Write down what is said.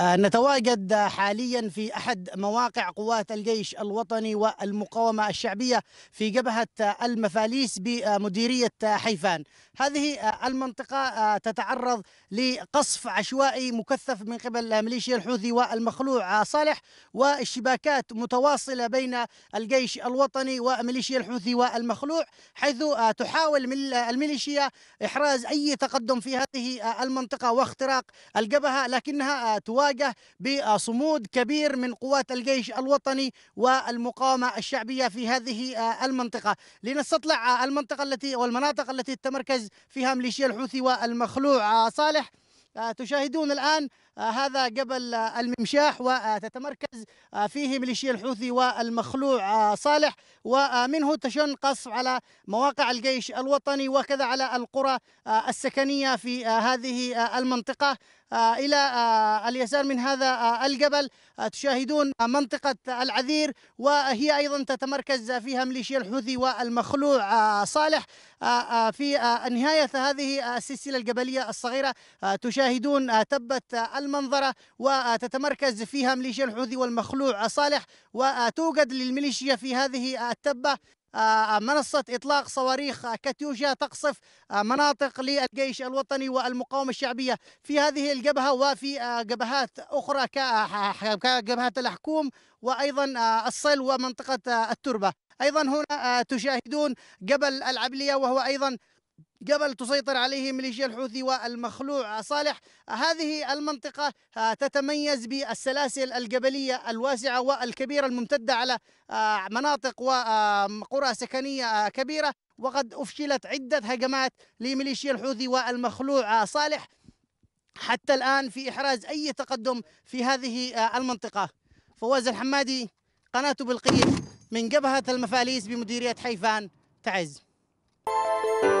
آه، نتواجد حاليا في احد مواقع قوات الجيش الوطني والمقاومه الشعبيه في جبهه المفاليس بمديريه حيفان. هذه آه، المنطقه آه، تتعرض لقصف عشوائي مكثف من قبل ميليشيا الحوثي والمخلوع صالح والشباكات متواصله بين الجيش الوطني وميليشيا الحوثي والمخلوع حيث تحاول الميليشيا احراز اي تقدم في هذه المنطقه واختراق الجبهه لكنها تواجه تواجه بصمود كبير من قوات الجيش الوطني والمقاومة الشعبية في هذه آه، المنطقة لنستطلع آه، المنطقة التي والمناطق التي تمركز فيها ميليشيا الحوثي والمخلوع آه، صالح تشاهدون الآن هذا جبل الممشاح وتتمركز آه، فيه ميليشيا الحوثي والمخلوع آه، صالح ومنه تشن قصف على مواقع الجيش الوطني وكذا على القرى آه، السكنية في هذه المنطقة إلى اليسار من هذا الجبل تشاهدون منطقة العذير وهي أيضا تتمركز فيها ميليشيا الحوثي والمخلوع صالح في نهاية هذه السلسلة الجبلية الصغيرة تشاهدون تبت المنظرة وتتمركز فيها ميليشيا الحوثي والمخلوع صالح وتوجد للميليشيا في هذه التبة آه، آه، منصة إطلاق صواريخ كاتيوشا تقصف آه، مناطق للجيش الوطني والمقاومة الشعبية في هذه الجبهة وفي جبهات أخرى كجبهة الحكوم وأيضا الصل ومنطقة التربة أيضا هنا تشاهدون جبل العبلية وهو أيضا قبل تسيطر عليه ميليشيا الحوثي والمخلوع صالح هذه المنطقة آه، تتميز بالسلاسل الجبلية الواسعة والكبيرة الممتدة على آه، مناطق وقرى آه، سكنية كبيرة وقد أفشلت عدة هجمات لميليشيا الحوثي والمخلوع صالح حتى الآن في إحراز أي تقدم في هذه المنطقة فواز الحمادي قناة بالقيم من جبهة المفاليس بمديرية حيفان تعز